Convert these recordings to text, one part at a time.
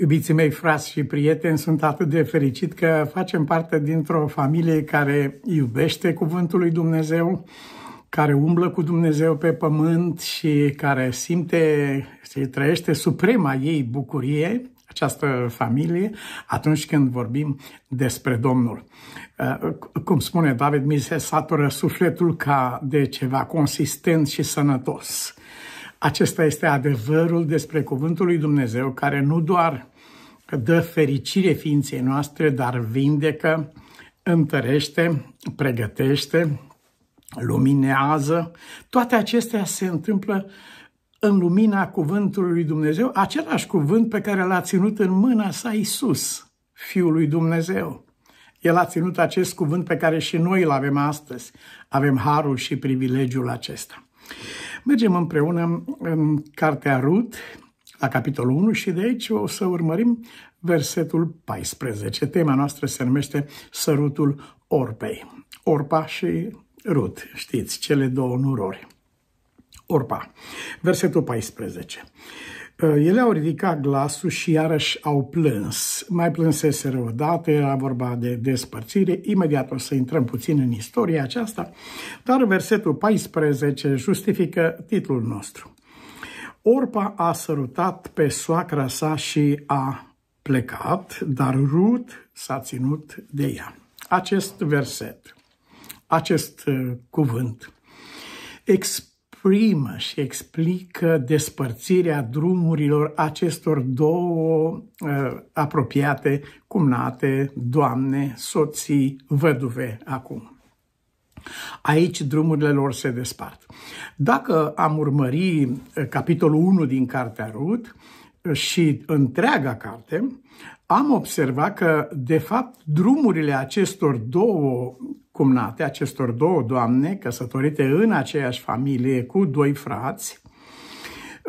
Iubiții mei, frați și prieteni, sunt atât de fericit că facem parte dintr-o familie care iubește Cuvântul lui Dumnezeu, care umblă cu Dumnezeu pe pământ și care simte și trăiește suprema ei bucurie, această familie, atunci când vorbim despre Domnul. Uh, cum spune David, mi se satură sufletul ca de ceva consistent și sănătos. Acesta este adevărul despre Cuvântul lui Dumnezeu, care nu doar dă fericire ființei noastre, dar vindecă, întărește, pregătește, luminează. Toate acestea se întâmplă în lumina cuvântului lui Dumnezeu, același cuvânt pe care l-a ținut în mâna sa Isus, Fiul lui Dumnezeu. El a ținut acest cuvânt pe care și noi îl avem astăzi. Avem harul și privilegiul acesta. Mergem împreună în Cartea Rut, la capitolul 1 și de aici o să urmărim versetul 14. Tema noastră se numește Sărutul Orpei. Orpa și Rut, știți, cele două nurori. Orpa, versetul 14. Eh, ele au ridicat glasul și iarăși au plâns. Mai plânseseră odată, era vorba de despărțire. Imediat o să intrăm puțin în istoria aceasta, dar versetul 14 justifică titlul nostru. Orpa a sărutat pe soacra sa și a plecat, dar Rut s-a ținut de ea. Acest verset, acest eh, cuvânt, exp- exprimă și explică despărțirea drumurilor acestor două uh, apropiate, cumnate, doamne, soții, văduve acum. Aici drumurile lor se despart. Dacă am urmări uh, capitolul 1 din Cartea Rut uh, și întreaga carte, am observat că, de fapt, drumurile acestor două cumnate acestor două doamne, căsătorite în aceeași familie cu doi frați,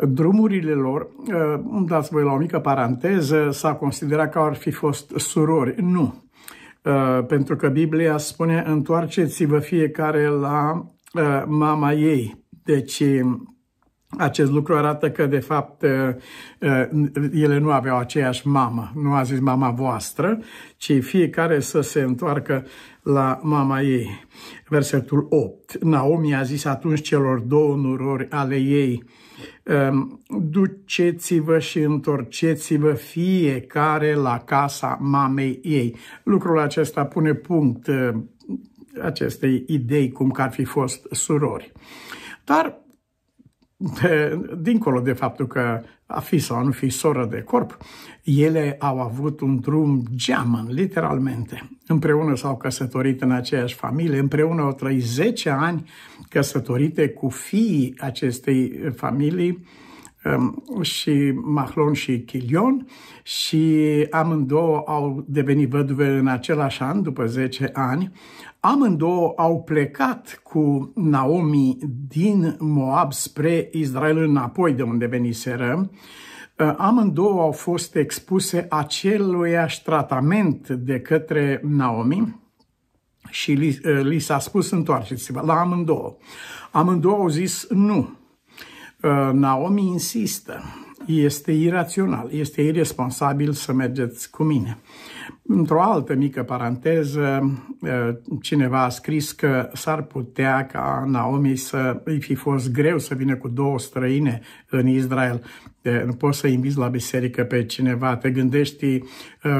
drumurile lor, uh, îmi dați voi la o mică paranteză, s-a considerat că ar fi fost surori. Nu. Uh, pentru că Biblia spune, întoarceți-vă fiecare la uh, mama ei. Deci, acest lucru arată că, de fapt, uh, uh, ele nu aveau aceeași mamă. Nu a zis mama voastră, ci fiecare să se întoarcă la mama ei. Versetul 8. Naomi a zis atunci celor două nurori ale ei, um, duceți-vă și întorceți-vă fiecare la casa mamei ei. Lucrul acesta pune punct uh, acestei idei cum că ar fi fost surori. Dar de, dincolo de faptul că a fi sau a nu fi soră de corp, ele au avut un drum geamăn, literalmente. Împreună s-au căsătorit în aceeași familie, împreună au trăit 10 ani căsătorite cu fiii acestei familii, Ehm, și Mahlon și Chilion și amândouă au devenit văduve în același an, după 10 ani. Amândouă au plecat cu Naomi din Moab spre Israel înapoi de unde veniseră. Ehm, amândouă au fost expuse aceluiași tratament de către Naomi, și li, ehm, li s-a spus întoarceți-vă la amândouă. Amândouă au zis nu. Uh, Naomi insistă, este irațional, este irresponsabil să mergeți cu mine. Într-o altă mică paranteză, uh, cineva a scris că s-ar putea ca Naomi să îi fi fost greu să vină cu două străine în Israel, nu poți să inviți la biserică pe cineva, te gândești uh,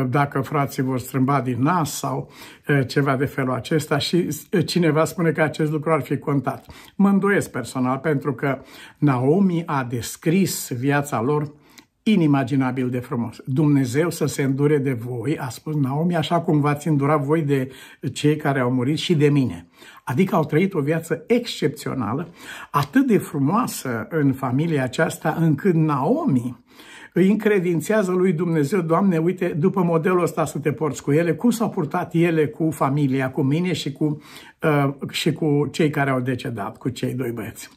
dacă frații vor strâmba din nas sau uh, ceva de felul acesta și uh, cineva spune că acest lucru ar fi contat. Mă îndoiesc personal pentru că Naomi a descris viața lor inimaginabil de frumos. Dumnezeu să se îndure de voi, a spus Naomi, așa cum v-ați îndurat voi de cei care au murit și de mine. Adică au trăit o viață excepțională, atât de frumoasă în familia aceasta, încât Naomi îi încredințează lui Dumnezeu, Doamne, uite, după modelul ăsta să te porți cu ele, cum s-au purtat ele cu familia, cu mine și cu, uh, și cu cei care au decedat, cu cei doi băieți.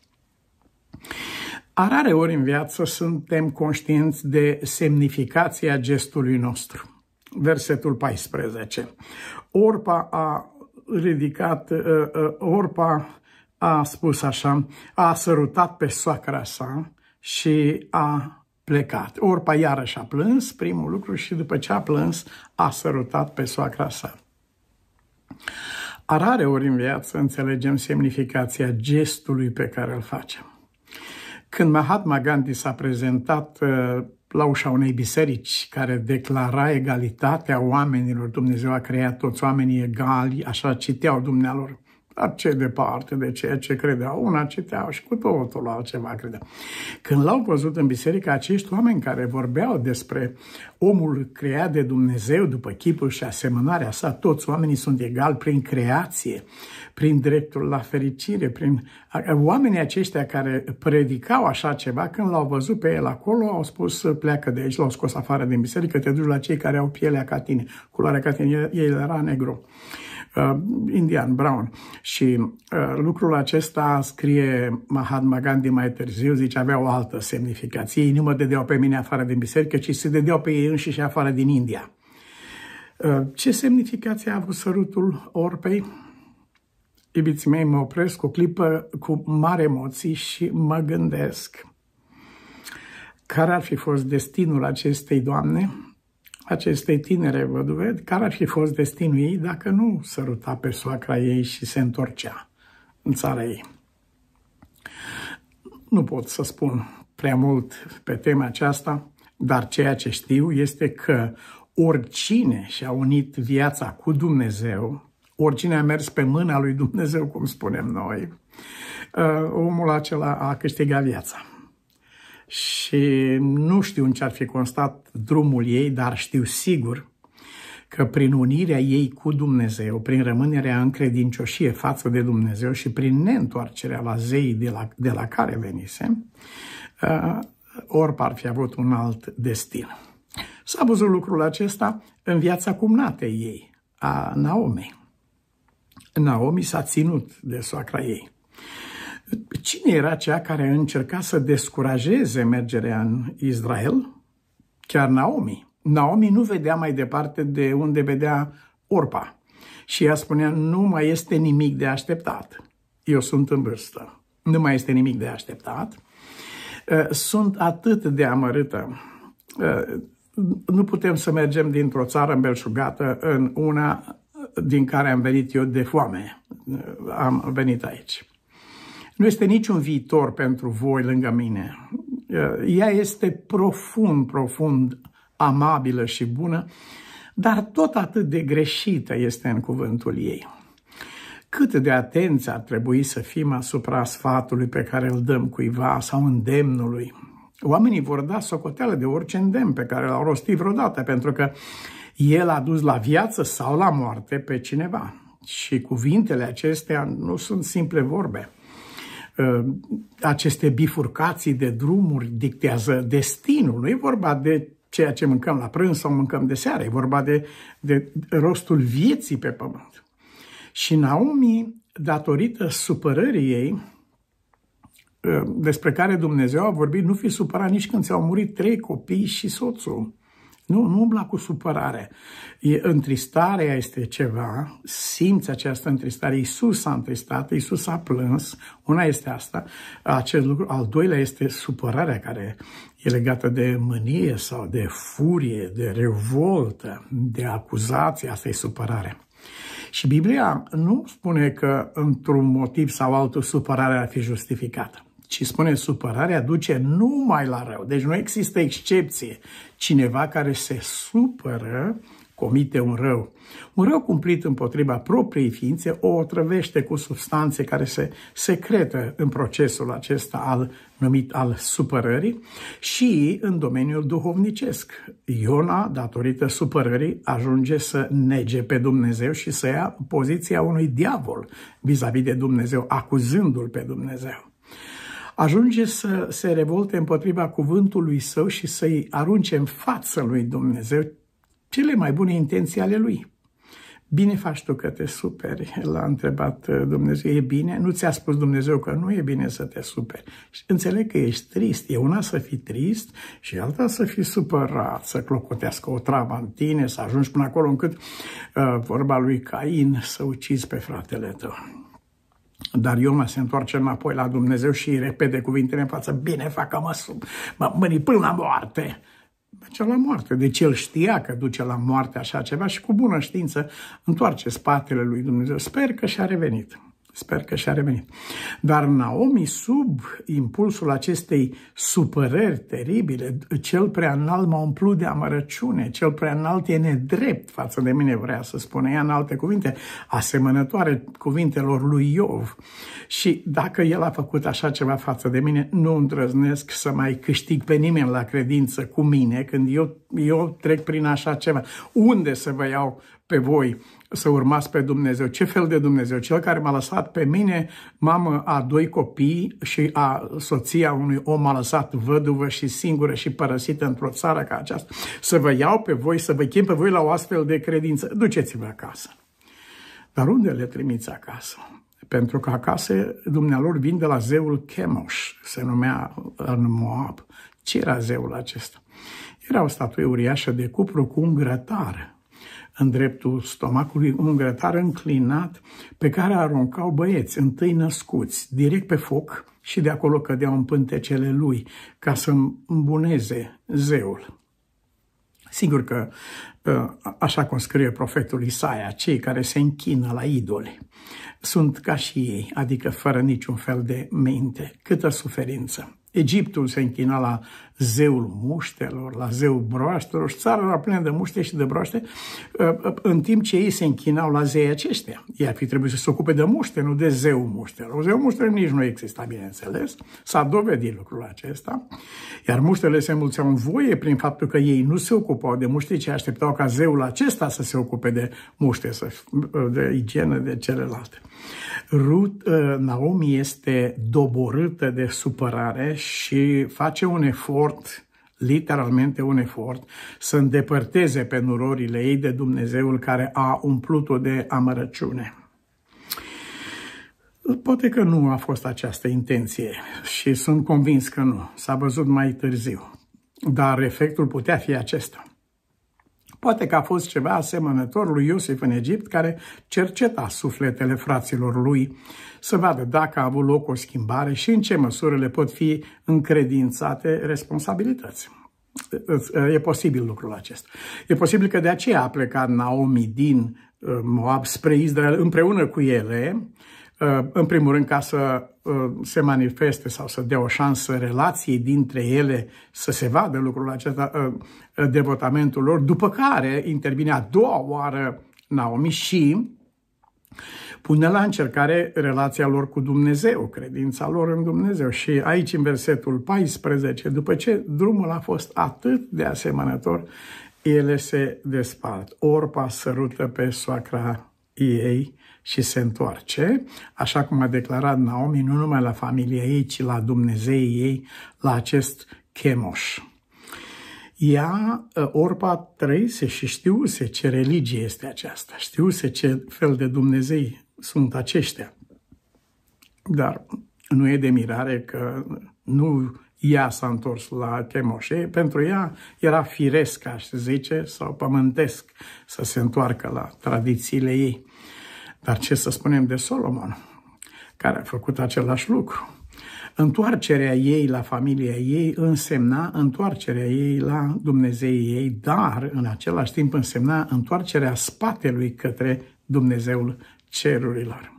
Arare ori în viață suntem conștienți de semnificația gestului nostru. Versetul 14. Orpa a ridicat, uh, uh, Orpa a spus așa, a sărutat pe soacra sa și a plecat. Orpa iarăși a plâns, primul lucru, și după ce a plâns, a sărutat pe soacra sa. Arare ori în viață înțelegem semnificația gestului pe care îl facem. Când Mahatma Gandhi s-a prezentat uh, la ușa unei biserici care declara egalitatea oamenilor, Dumnezeu a creat toți oamenii egali, așa citeau dumnealor dar ce departe de ceea ce credeau. Una citeau și cu totul altceva credea. Când l-au văzut în biserică, acești oameni care vorbeau despre omul creat de Dumnezeu după chipul și asemănarea sa, toți oamenii sunt egali prin creație, prin dreptul la fericire, prin... Oamenii aceștia care predicau așa ceva, când l-au văzut pe el acolo, au spus, să pleacă de aici, l-au scos afară din biserică, te duci la cei care au pielea ca tine, culoarea ca tine, el era negru. Uh, indian, brown. Și uh, lucrul acesta scrie Mahatma Gandhi mai târziu, zice, avea o altă semnificație. Ei nu mă dădeau pe mine afară din biserică, ci se dădeau pe ei înșiși afară din India. Uh, ce semnificație a avut sărutul orpei? Iubiții mei, mă opresc o clipă cu mare emoții și mă gândesc care ar fi fost destinul acestei doamne acestei tinere văduve, care ar fi fost destinul ei dacă nu săruta pe soacra ei și se întorcea în țara ei. Nu pot să spun prea mult pe tema aceasta, dar ceea ce știu este că oricine și-a unit viața cu Dumnezeu, oricine a mers pe mâna lui Dumnezeu, cum spunem noi, uh, omul acela a câștigat viața și nu știu în ce ar fi constat drumul ei, dar știu sigur că prin unirea ei cu Dumnezeu, prin rămânerea în credincioșie față de Dumnezeu și prin neîntoarcerea la zeii de la, de la care venise, uh, orp ar fi avut un alt destin. S-a văzut lucrul acesta în viața cumnatei ei, a Naomi. Naomi s-a ținut de soacra ei. Cine era cea care încerca să descurajeze mergerea în Israel? Chiar Naomi. Naomi nu vedea mai departe de unde vedea Orpa. Și ea spunea, nu mai este nimic de așteptat. Eu sunt în vârstă. Nu mai este nimic de așteptat. Uh, sunt atât de amărâtă. Uh, nu putem să mergem dintr-o țară îmbelșugată în una din care am venit eu de foame. Uh, am venit aici. Nu este niciun viitor pentru voi lângă mine. Eh, ea este profund, profund amabilă și bună, dar tot atât de greșită este în cuvântul ei. Cât de atenți ar trebui să fim asupra sfatului pe care îl dăm cuiva sau îndemnului. Oamenii vor da socoteală de orice îndemn pe care l-au rostit vreodată, pentru că el a dus la viață sau la moarte pe cineva. Și cuvintele acestea nu sunt simple vorbe. Uh, aceste bifurcații de drumuri dictează destinul. Nu e vorba de ceea ce mâncăm la prânz sau mâncăm de seară, e vorba de, de rostul vieții pe pământ. Și Naomi, datorită supărării ei, uh, despre care Dumnezeu a vorbit, nu fi supărat nici când ți-au murit trei copii și soțul. Nu, nu umbla cu supărare. E, întristarea este ceva, simți această întristare. Iisus s-a întristat, Iisus a plâns, una este asta, acest lucru. Al doilea este supărarea care e legată de mânie sau de furie, de revoltă, de acuzație, asta e supărare. Și Biblia nu spune că într-un motiv sau altul supărarea ar fi justificată ci spune supărarea duce numai la rău. Deci nu există excepție. Cineva care se supără comite un rău. Un rău cumplit împotriva propriei ființe o otrăvește cu substanțe care se secretă în procesul acesta al numit al supărării și în domeniul duhovnicesc. Iona, datorită supărării, ajunge să nege pe Dumnezeu și să ia poziția unui diavol vis-a-vis de Dumnezeu, acuzându-l pe Dumnezeu ajunge să se revolte împotriva cuvântului său și să-i arunce în față lui Dumnezeu cele mai bune intenții ale lui. Bine faci tu că te superi, l-a întrebat uh, Dumnezeu. E bine? Nu ți-a spus Dumnezeu că nu e bine să te superi. Și înțeleg că ești trist. E una să fii trist și alta să fii supărat, să clocotească o travă în tine, să ajungi până acolo încât, uh, vorba lui Cain, să ucizi pe fratele tău. Dar Iona se întoarce înapoi la Dumnezeu și îi repede cuvintele în față, bine facă mă, sub, mă mâni până la moarte. Merge la moarte. Deci el știa că duce la moarte așa ceva și cu bună știință întoarce spatele lui Dumnezeu. Sper că și-a revenit. Sper că și-a revenit. Dar Naomi, sub impulsul acestei supărări teribile, cel prea înalt m-a umplut de amărăciune, cel prea înalt e nedrept față de mine, vrea să spună, ea în alte cuvinte, asemănătoare cuvintelor lui Iov. Și dacă el a făcut așa ceva față de mine, nu îndrăznesc să mai câștig pe nimeni la credință cu mine când eu, eu trec prin așa ceva. Unde să vă iau pe voi să urmați pe Dumnezeu. Ce fel de Dumnezeu? Cel care m-a lăsat pe mine, mamă a doi copii și a soția unui om a lăsat văduvă și singură și părăsită într-o țară ca aceasta. Să vă iau pe voi, să vă chem pe voi la o astfel de credință. Duceți-vă acasă. Dar unde le trimiți acasă? Pentru că acasă dumnealor vin de la zeul Chemosh, se numea în Moab. Ce era zeul acesta? Era o statuie uriașă de cupru cu un grătar în dreptul stomacului un grătar înclinat pe care aruncau băieți întâi născuți, direct pe foc și de acolo cădeau în pântecele lui ca să îmbuneze zeul. Sigur că, ă, așa cum scrie profetul Isaia, cei care se închină la idoli sunt ca și ei, adică fără niciun fel de minte. Câtă suferință! Egiptul se închina la zeul muștelor, la zeul broaștelor și țara era plină de muște și de broaște, ă, ă, în timp ce ei se închinau la zei aceștia. Ei ar fi trebuit să se ocupe de muște, nu de zeul muștelor. Zeul muștelor nici nu exista, bineînțeles. S-a dovedit lucrul acesta. Iar muștele se mulțeau în voie prin faptul că ei nu se ocupau de muște, ci așteptau ca zeul acesta să se ocupe de muște, să, ă, de igienă, de celelalte. Ruth, Naomi este doborâtă de supărare și face un efort, literalmente un efort, să îndepărteze pe nurorile ei de Dumnezeul care a umplut-o de amărăciune. Poate că nu a fost această intenție și sunt convins că nu. S-a văzut mai târziu. Dar efectul putea fi acesta. Poate că a fost ceva asemănător lui Iosif în Egipt, care cerceta sufletele fraților lui să vadă dacă a avut loc o schimbare și în ce măsură le pot fi încredințate responsabilități. E posibil lucrul acesta. E posibil că de aceea a plecat Naomi din uh, Moab spre Israel împreună cu ele, Uh, în primul rând ca să uh, se manifeste sau să dea o șansă relației dintre ele să se vadă lucrul acesta, uh, devotamentul lor, după care intervine a doua oară Naomi și pune la încercare relația lor cu Dumnezeu, credința lor în Dumnezeu. Și aici, în versetul 14, după ce drumul a fost atât de asemănător, ele se despart. Orpa sărută pe soacra ei și se întoarce, așa cum a declarat Naomi, nu numai la familia ei, ci la Dumnezeii ei, la acest chemoș. Ea, ă, Orpa, trăise și știuse ce religie este aceasta, știuse ce fel de Dumnezei sunt aceștia. Dar nu e de mirare că nu ea s-a întors la Chemoșe, pentru ea era firesc, aș zice, sau pământesc să se întoarcă la tradițiile ei. Dar ce să spunem de Solomon, care a făcut același lucru? Întoarcerea ei la familia ei însemna întoarcerea ei la Dumnezeu ei, dar în același timp însemna întoarcerea spatelui către Dumnezeul cerurilor.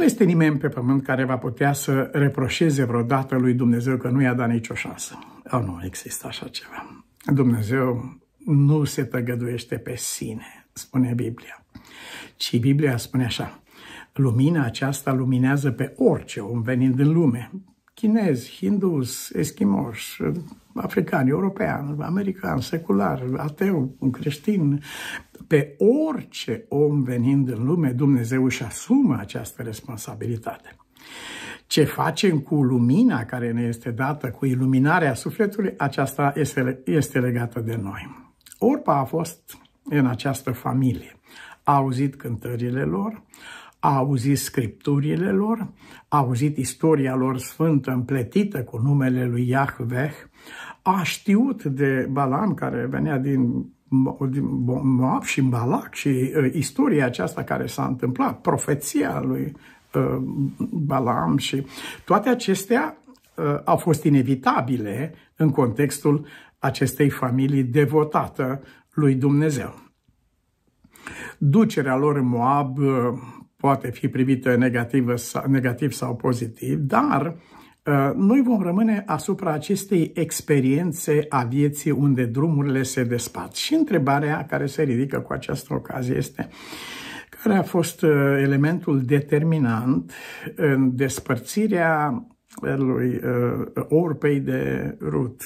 Nu este nimeni pe pământ care va putea să reproșeze vreodată lui Dumnezeu că nu i-a dat nicio șansă. Oh, nu există așa ceva. Dumnezeu nu se tăgăduiește pe sine, spune Biblia. Ci Biblia spune așa, lumina aceasta luminează pe orice om venind în lume chinezi, hindus, eschimoși, africani, european, american, secular, ateu, un creștin, pe orice om venind în lume, Dumnezeu își asumă această responsabilitate. Ce facem cu lumina care ne este dată, cu iluminarea sufletului, aceasta este, este legată de noi. Orpa a fost în această familie. A auzit cântările lor, a auzit scripturile lor, a auzit istoria lor sfântă împletită cu numele lui Iahveh, a știut de Balam care venea din Moab și Balac și uh, istoria aceasta care s-a întâmplat, profeția lui uh, Balam și toate acestea uh, au fost inevitabile în contextul acestei familii devotată lui Dumnezeu. Ducerea lor în Moab uh, poate fi privită negativ, negativ sau pozitiv, dar ă, noi vom rămâne asupra acestei experiențe a vieții unde drumurile se despart. Și întrebarea care se ridică cu această ocazie este care a fost ă, elementul determinant în despărțirea lui ă, Orpei de Ruth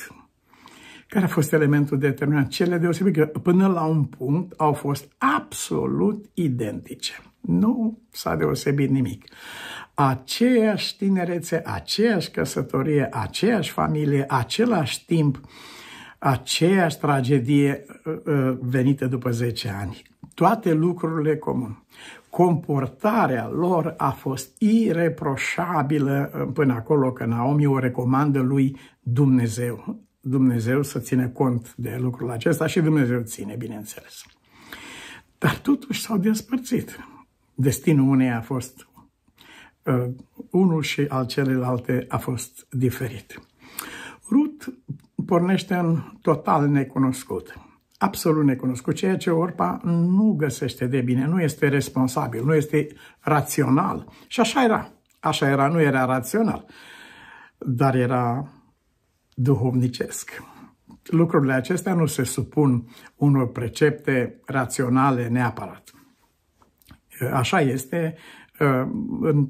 care a fost elementul determinant. Cele deosebit că până la un punct au fost absolut identice. Nu s-a deosebit nimic. Aceeași tinerețe, aceeași căsătorie, aceeași familie, același timp, aceeași tragedie uh, uh, venită după 10 ani. Toate lucrurile comun. Comportarea lor a fost ireproșabilă uh, până acolo că Naomi o recomandă lui Dumnezeu. Dumnezeu să ține cont de lucrul acesta și Dumnezeu ține, bineînțeles. Dar totuși s-au despărțit. Destinul unei a fost uh, unul și al celelalte a fost diferit. Rut pornește în total necunoscut, absolut necunoscut, ceea ce Orpa nu găsește de bine, nu este responsabil, nu este rațional. Și așa era. Așa era, nu era rațional, dar era duhovnicesc. Lucrurile acestea nu se supun unor precepte raționale neapărat. Așa este uh, în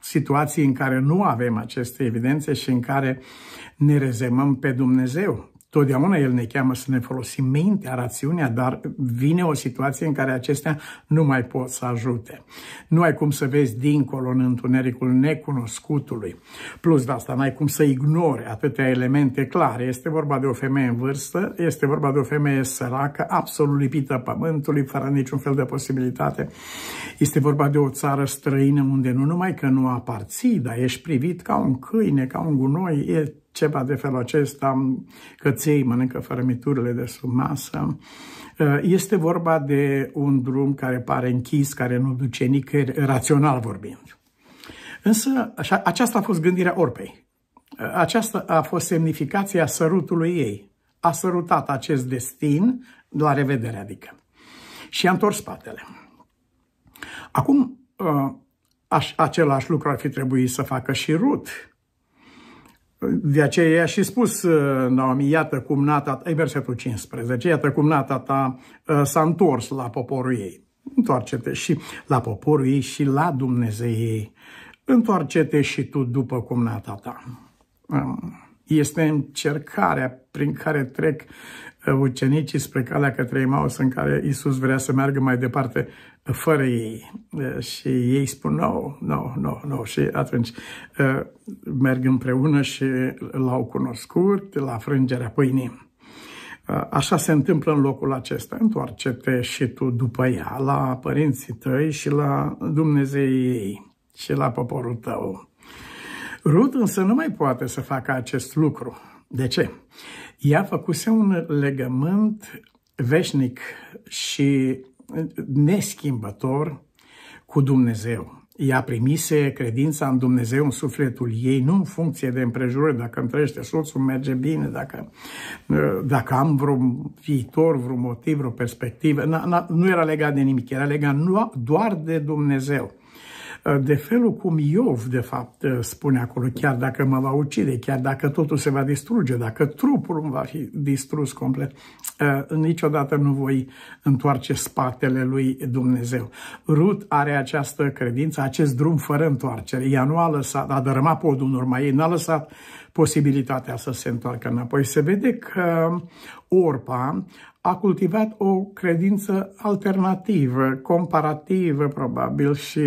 situații în care nu avem aceste evidențe și în care ne rezemăm pe Dumnezeu Totdeauna el ne cheamă să ne folosim mintea, rațiunea, dar vine o situație în care acestea nu mai pot să ajute. Nu ai cum să vezi dincolo în întunericul necunoscutului. Plus de asta, n-ai cum să ignori atâtea elemente clare. Este vorba de o femeie în vârstă, este vorba de o femeie săracă, absolut lipită pământului, fără niciun fel de posibilitate. Este vorba de o țară străină unde nu numai că nu aparții, dar ești privit ca un câine, ca un gunoi, e ceva de felul acesta, căței mănâncă fărămiturile de sub masă. Uh, este vorba de un drum care pare închis, care nu duce nicăieri, rațional vorbind. Însă așa, aceasta a fost gândirea Orpei. Uh, aceasta a fost semnificația sărutului ei. A sărutat acest destin, la revedere adică. Și a întors spatele. Acum, uh, aș, același lucru ar fi trebuit să facă și Ruth de aceea i-a și spus uh, Naomi, iată cum nata ta, versetul 15, iată cum nata ta uh, s-a întors la poporul ei. Întoarce-te și la poporul ei și la Dumnezeu ei. Întoarce-te și tu după cum nata ta. Um, este încercarea prin care trec ucenicii spre calea către Emaus în care Isus vrea să meargă mai departe fără ei. Și ei spun, nu, nu, nu, nu. Și atunci merg împreună și l-au cunoscut la frângerea pâinii. Așa se întâmplă în locul acesta. Întoarce-te și tu după ea la părinții tăi și la Dumnezei ei și la poporul tău. Rut însă nu mai poate să facă acest lucru. De ce? Ea făcuse un legământ veșnic și neschimbător cu Dumnezeu. Ea primise credința în Dumnezeu în sufletul ei, nu în funcție de împrejurări, dacă îmi trăiește soțul, merge bine, dacă, dacă am vreun viitor, vreun motiv, vreo perspectivă. Nu era legat de nimic, era legat doar de Dumnezeu. Eh, de felul cum Iov, de fapt, eh, spune acolo, chiar dacă mă va ucide, chiar dacă totul se va distruge, dacă trupul va fi distrus complet, eh, niciodată nu voi întoarce spatele lui Dumnezeu. Rut are această credință, acest drum fără întoarcere. Ea nu a lăsat, a dărâmat podul în urma ei, n-a lăsat posibilitatea să se întoarcă înapoi. Se vede că Orpa a cultivat o credință alternativă, comparativă, probabil, și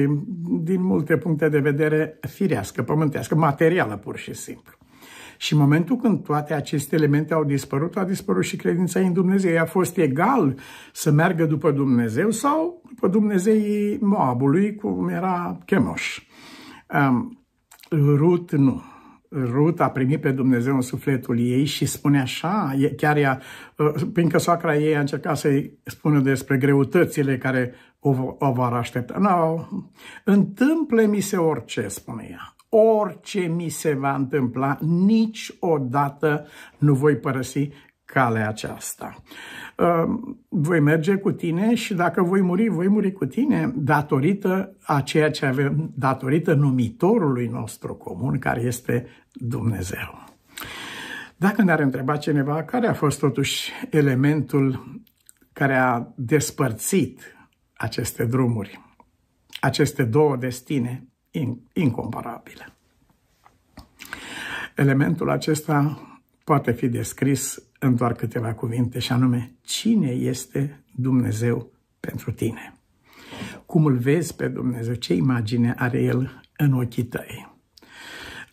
din multe puncte de vedere firească, pământească, materială, pur și simplu. Și în momentul când toate aceste elemente au dispărut, a dispărut și credința în Dumnezeu. a fost egal să meargă după Dumnezeu sau după Dumnezeii Moabului, cum era Chemoș. Um, Rut nu. Rut a primit pe Dumnezeu în sufletul ei și spune așa, chiar ea, uh, că soacra ei a încercat să-i spună despre greutățile care o, o vor aștepta. No, întâmple mi se orice, spune ea. Orice mi se va întâmpla, niciodată nu voi părăsi calea aceasta. Ehm, voi merge cu tine și dacă voi muri, voi muri cu tine datorită a ceea ce avem, datorită numitorului nostru comun, care este Dumnezeu. Dacă ne-ar întreba cineva care a fost totuși elementul care a despărțit aceste drumuri, aceste două destine incomparabile. Elementul acesta poate fi descris în doar câteva cuvinte, și anume, cine este Dumnezeu pentru tine? Cum îl vezi pe Dumnezeu? Ce imagine are El în ochii tăi?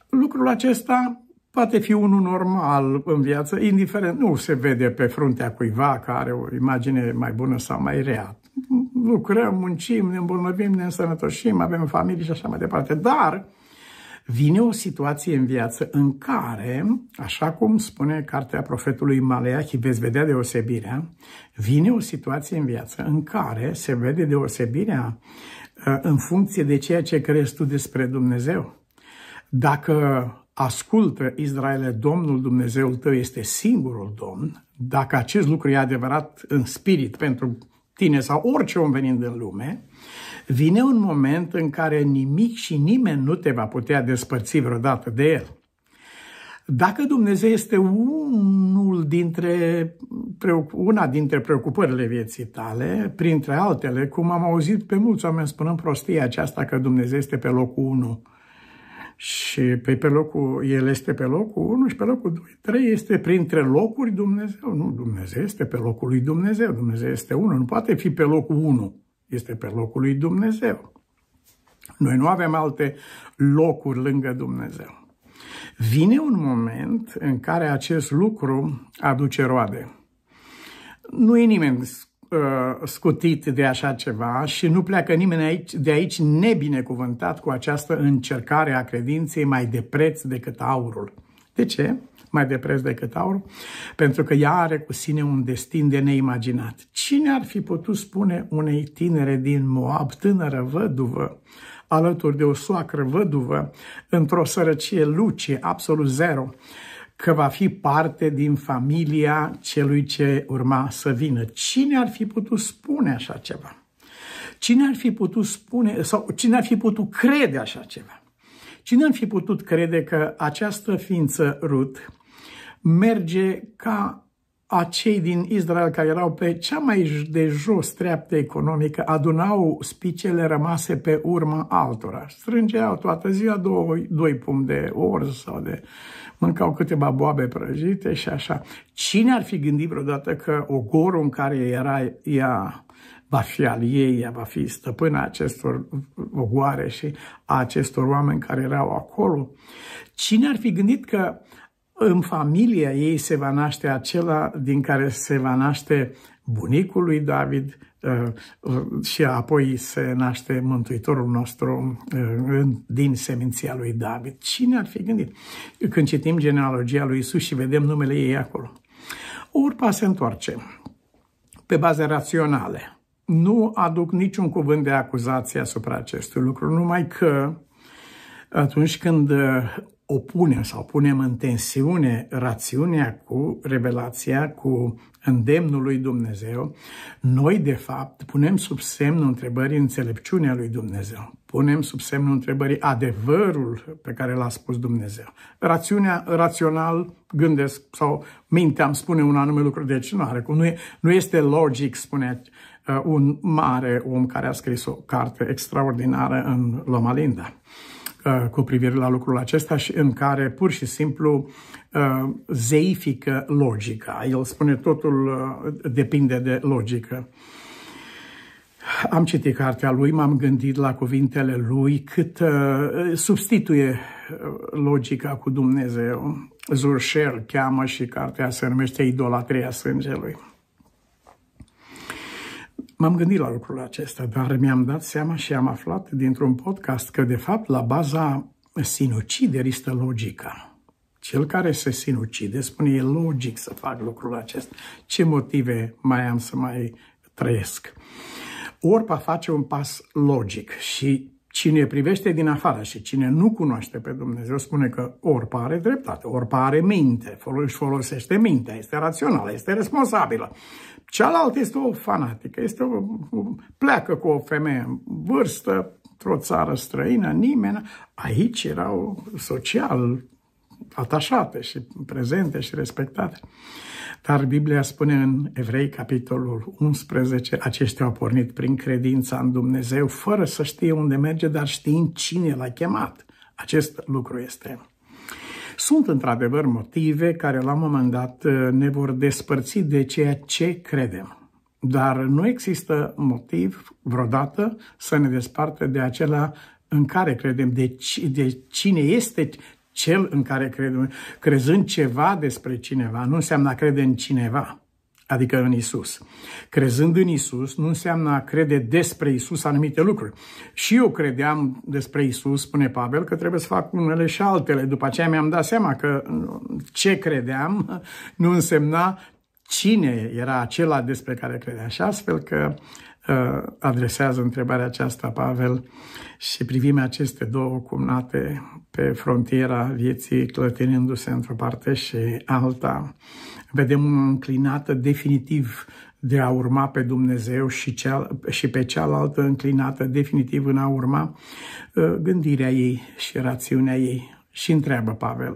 Lucrul acesta poate fi unul normal în viață, indiferent, nu se vede pe fruntea cuiva care are o imagine mai bună sau mai rea. Lucrăm, muncim, ne îmbolnăvim, ne însănătoșim, avem familie și așa mai departe, dar vine o situație în viață în care, așa cum spune cartea profetului Maleachi, veți vedea deosebirea, vine o situație în viață în care se vede deosebirea uh, în funcție de ceea ce crezi tu despre Dumnezeu. Dacă ascultă Israel, Domnul Dumnezeul tău este singurul Domn, dacă acest lucru e adevărat în spirit pentru tine sau orice om venind în lume, vine un moment în care nimic și nimeni nu te va putea despărți vreodată de el. Dacă Dumnezeu este unul dintre, una dintre preocupările vieții tale, printre altele, cum am auzit pe mulți oameni spunând prostia aceasta că Dumnezeu este pe locul 1 și pe, pe locul, el este pe locul 1 și pe locul 2. 3 este printre locuri Dumnezeu. Nu, Dumnezeu este pe locul lui Dumnezeu. Dumnezeu este unul, nu poate fi pe locul 1 este pe locul lui Dumnezeu. Noi nu avem alte locuri lângă Dumnezeu. Vine un moment în care acest lucru aduce roade. Nu e nimeni uh, scutit de așa ceva și nu pleacă nimeni aici, de aici nebinecuvântat cu această încercare a credinței mai de preț decât aurul. De ce? mai de preț decât aur, pentru că ea are cu sine un destin de neimaginat. Cine ar fi putut spune unei tinere din Moab, tânără văduvă, alături de o soacră văduvă, într-o sărăcie luce, absolut zero, că va fi parte din familia celui ce urma să vină. Cine ar fi putut spune așa ceva? Cine ar fi putut spune sau cine ar fi putut crede așa ceva? Cine ar fi putut crede că această ființă Rut merge ca acei din Israel care erau pe cea mai de jos treaptă economică adunau spicele rămase pe urma altora. Strângeau toată ziua doi, doi pumni de orz sau de mâncau câteva boabe prăjite și așa. Cine ar fi gândit vreodată că ogorul în care era ea va fi al ei, ea va fi stăpâna acestor ogoare și a acestor oameni care erau acolo? Cine ar fi gândit că uh, în familia ei se va naște acela din care se va naște bunicul lui David uh, uh, și apoi se naște Mântuitorul nostru uh, din seminția lui David. Cine ar fi gândit când citim genealogia lui Isus și vedem numele ei acolo? Urpa se întoarce pe baze raționale. Nu aduc niciun cuvânt de acuzație asupra acestui lucru, numai că atunci când opunem sau punem în tensiune rațiunea cu revelația, cu îndemnul lui Dumnezeu, noi, de fapt, punem sub semnul întrebării înțelepciunea lui Dumnezeu. Punem sub semnul întrebării adevărul pe care l-a spus Dumnezeu. Rațiunea, rațional, gândesc, sau mintea îmi spune un anume lucru, deci nu are cum. Nu, e, nu este logic, spune uh, un mare om care a scris o carte extraordinară în Loma Linda. Uh, cu privire la lucrul acesta și în care pur și simplu uh, zeifică logica. El spune totul uh, depinde de logică. Am citit cartea lui, m-am gândit la cuvintele lui, cât uh, substituie logica cu Dumnezeu. Zurșel cheamă și cartea se numește Idolatria Sângelui. M-am gândit la lucrul acesta, dar mi-am dat seama și am aflat dintr-un podcast că, de fapt, la baza sinuciderii stă logica. Cel care se sinucide spune, e logic să fac lucrul acesta. Ce motive mai am să mai trăiesc? Orpa face un pas logic și Cine privește din afară și cine nu cunoaște pe Dumnezeu spune că ori pare dreptate, ori pare minte, își folosește mintea, este rațională, este responsabilă. Cealaltă este o fanatică, este o, pleacă cu o femeie în vârstă, într-o țară străină, nimeni. Aici erau social atașate și prezente și respectate. Dar Biblia spune în Evrei, capitolul 11, aceștia au pornit prin credința în Dumnezeu, fără să știe unde merge, dar știind cine l-a chemat. Acest lucru este. Sunt într-adevăr motive care la un moment dat uh, ne vor despărți de ceea ce credem. Dar nu există motiv vreodată să ne desparte de acela în care credem, de, de cine este cel în care credem, crezând ceva despre cineva, nu înseamnă a crede în cineva, adică în Isus. Crezând în Isus nu înseamnă a crede despre Isus anumite lucruri. Și eu credeam despre Isus, spune Pavel, că trebuie să fac unele și altele. După aceea mi-am dat seama că ce credeam nu însemna cine era acela despre care credea. Și astfel că Uh, adresează întrebarea aceasta Pavel și privim aceste două cumnate pe frontiera vieții, clătinându-se într-o parte și alta. Vedem o înclinată definitiv de a urma pe Dumnezeu și, cea, și pe cealaltă înclinată definitiv în a urma uh, gândirea ei și rațiunea ei. Și întreabă Pavel,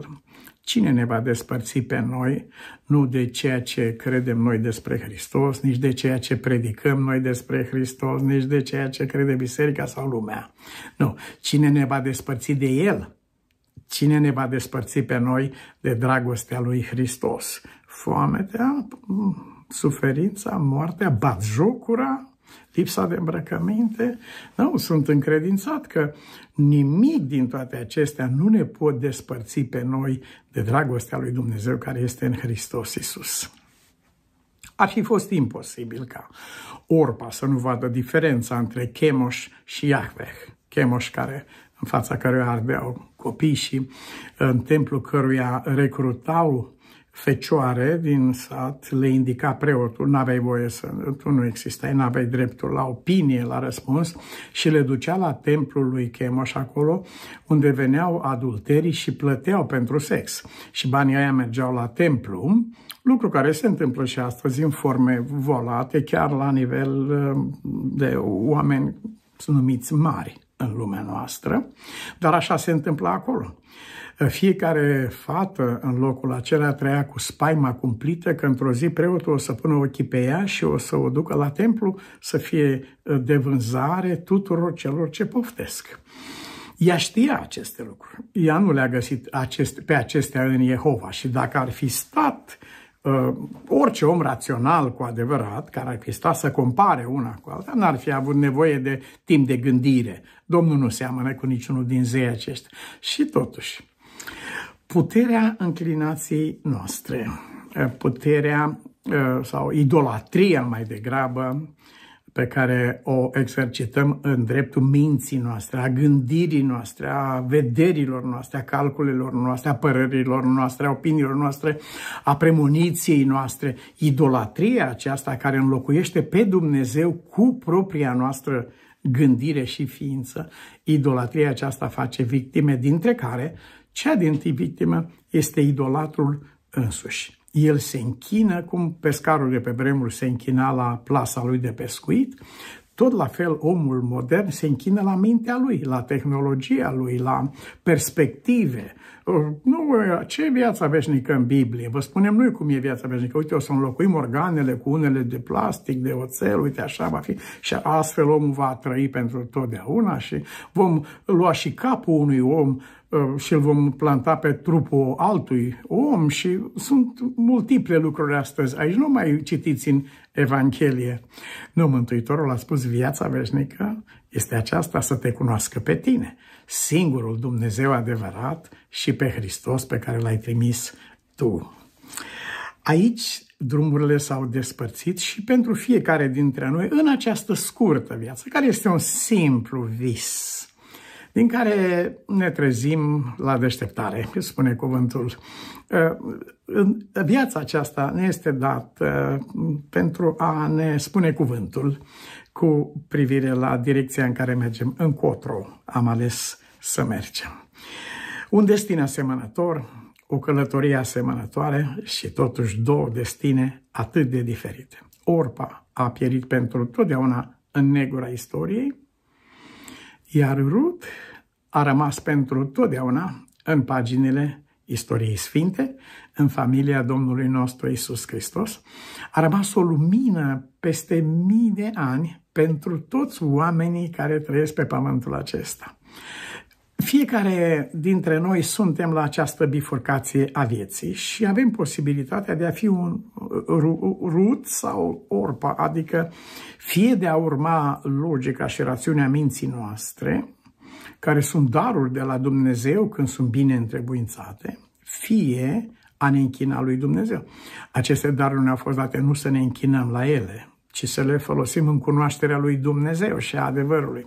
Cine ne va despărți pe noi, nu de ceea ce credem noi despre Hristos, nici de ceea ce predicăm noi despre Hristos, nici de ceea ce crede biserica sau lumea. Nu. Cine ne va despărți de El? Cine ne va despărți pe noi de dragostea lui Hristos? Foametea, mm, suferința, moartea, batjocura, lipsa de îmbrăcăminte. Nu, da, sunt încredințat că nimic din toate acestea nu ne pot despărți pe noi de dragostea lui Dumnezeu care este în Hristos Isus. Ar fi fost imposibil ca Orpa să nu vadă diferența între Chemoș și Iahveh. Chemoș care în fața căruia ardeau copii și în templu căruia recrutau fecioare din sat le indica preotul, nu aveai voie să, tu nu existai, nu aveai dreptul la opinie, la răspuns și le ducea la templul lui Chemoș acolo unde veneau adulterii și plăteau pentru sex. Și banii aia mergeau la templu, lucru care se întâmplă și astăzi în forme volate, chiar la nivel uh, de oameni numiți mari în lumea noastră, dar așa se întâmplă acolo. Fiecare fată în locul acela trăia cu spaima cumplită că într-o zi preotul o să pună ochii pe ea și o să o ducă la templu să fie uh, de vânzare tuturor celor ce poftesc. Ea știa aceste lucruri. Ea nu le-a găsit acest, pe acestea în Jehova și dacă ar fi stat uh, orice om rațional cu adevărat, care ar fi stat să compare una cu alta, n-ar fi avut nevoie de timp de gândire. Domnul nu seamănă cu niciunul din zei aceștia. Și totuși, puterea înclinației noastre, eh, puterea eh, sau idolatria mai degrabă pe care o exercităm în dreptul minții noastre, a gândirii noastre, a vederilor noastre, a calculelor noastre, a părerilor noastre, a opiniilor noastre, a premoniției noastre, idolatria aceasta care înlocuiește pe Dumnezeu cu propria noastră gândire și ființă. Idolatria aceasta face victime, dintre care cea din tâi victimă este idolatul însuși. El se închină, cum pescarul de pe vremuri se închina la plasa lui de pescuit, tot la fel omul modern se închină la mintea lui, la tehnologia lui, la perspective. Uh, nu, ce viața veșnică în Biblie? Vă spunem noi cum e viața veșnică. Uite, o să înlocuim organele cu unele de plastic, de oțel, uite așa va fi. Și astfel omul va trăi pentru totdeauna și vom lua și capul unui om Um, și îl vom planta pe trupul altui om și sunt multiple lucruri astăzi. Aici nu mai citiți în Evanghelie. Nu, Mântuitorul a spus viața veșnică este aceasta să te cunoască pe tine, singurul Dumnezeu adevărat și pe Hristos pe care l-ai trimis tu. Aici drumurile s-au despărțit și pentru fiecare dintre noi în această scurtă viață, care este un simplu vis din care ne trezim la deșteptare, spune cuvântul. Ă, viața aceasta ne este dată ă, pentru a ne spune cuvântul cu privire la direcția în care mergem, încotro am ales să mergem. Un destin asemănător, o călătorie asemănătoare și totuși două destine atât de diferite. Orpa a pierit pentru totdeauna în negura istoriei, iar Rut a rămas pentru totdeauna în paginile istoriei sfinte, în familia Domnului nostru Isus Hristos, a rămas o lumină peste mii de ani pentru toți oamenii care trăiesc pe pământul acesta. Fiecare dintre noi suntem la această bifurcație a vieții și avem posibilitatea de a fi un uh, rut sau orpa, adică fie de a urma logica și rațiunea minții noastre, care sunt daruri de la Dumnezeu când sunt bine întrebuințate, fie a ne închina lui Dumnezeu. Aceste daruri ne-au fost date nu să ne închinăm la ele, ci să le folosim în cunoașterea lui Dumnezeu și a adevărului.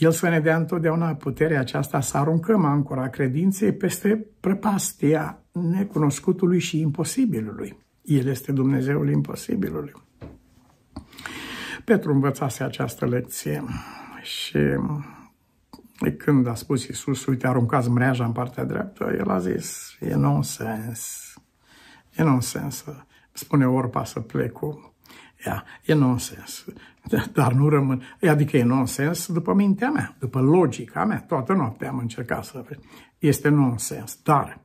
El să ne dea întotdeauna puterea aceasta să aruncăm ancora credinței peste prăpastia necunoscutului și imposibilului. El este Dumnezeul imposibilului. Petru învățase această lecție și când a spus Iisus, uite, aruncați mreaja în partea dreaptă, el a zis, e nonsens, e nonsens, spune orpa să plecu, Ia, e nonsens. dar nu rămân. Adică e nonsens după mintea mea, după logica mea. Toată noaptea am încercat să... Este nonsens. Dar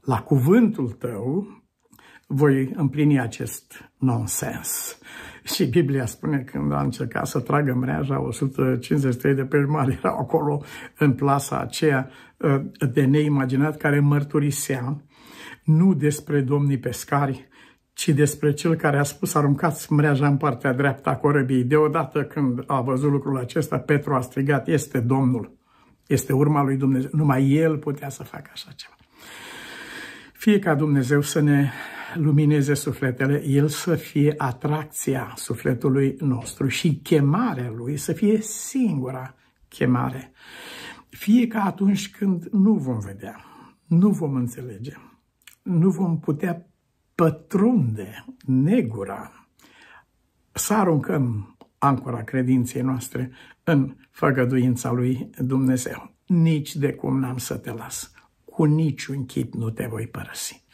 la cuvântul tău voi împlini acest nonsens. Și Biblia spune când a încercat să tragă mreaja, 153 de primari erau acolo în plasa aceea eh, de neimaginat care mărturisea nu despre domnii pescari, ci despre cel care a spus aruncați mreaja în partea dreaptă a corăbiei. Deodată când a văzut lucrul acesta, Petru a strigat, este Domnul, este urma lui Dumnezeu, numai El putea să facă așa ceva. Fie ca Dumnezeu să ne lumineze sufletele, El să fie atracția sufletului nostru și chemarea Lui să fie singura chemare. Fie ca atunci când nu vom vedea, nu vom înțelege, nu vom putea pătrunde negura, să aruncăm ancora credinței noastre în făgăduința lui Dumnezeu. Nici de cum n-am să te las, cu niciun chip nu te voi părăsi.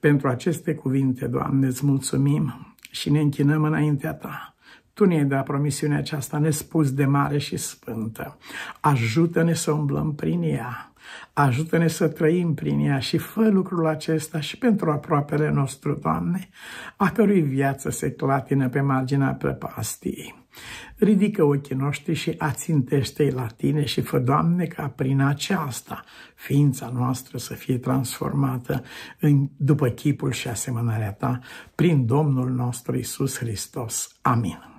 Pentru aceste cuvinte, Doamne, îți mulțumim și ne închinăm înaintea Ta. Tu ne-ai dat promisiunea aceasta nespus de mare și sfântă. Ajută-ne să umblăm prin ea Ajută-ne să trăim prin ea și fă lucrul acesta și pentru aproapele nostru, Doamne, a cărui viață se clatină pe marginea prăpastiei. Ridică ochii noștri și ațintește-i la tine și fă, Doamne, ca prin aceasta ființa noastră să fie transformată în, după chipul și asemănarea ta prin Domnul nostru Isus Hristos. Amin.